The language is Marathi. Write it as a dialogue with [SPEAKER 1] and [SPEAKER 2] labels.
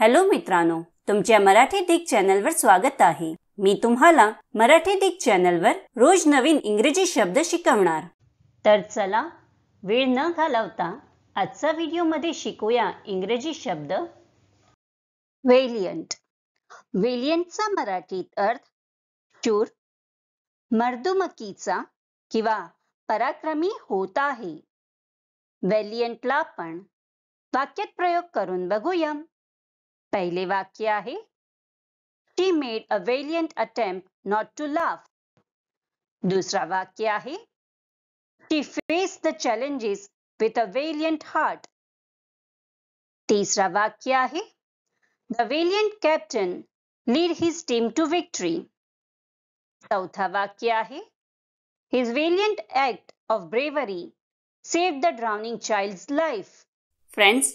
[SPEAKER 1] हॅलो मित्रांनो तुमच्या मराठी दिग चॅनलवर स्वागत आहे मी तुम्हाला मराठी दिग चॅनलवर रोज नवीन इंग्रजी शब्द शिकवणार तर चला वेळ न घालवता आजचा व्हिडिओमध्ये शिकूया इंग्रजी शब्द वेलियंट वेलियंटचा मराठीत अर्थ चूर मर्दुमकीचा किंवा पराक्रमी होत आहे वेलियंटला पण वाक्यात प्रयोग करून बघूया पहिले वाक्य आहे टी made a valiant attempt not to laugh दुसरा वाक्य आहे टी face the challenges with a valiant heart तीसरा वाक्य आहे the valiant captain lead his team to victory चौथा वाक्य आहे his valiant act of bravery save the drowning child life friends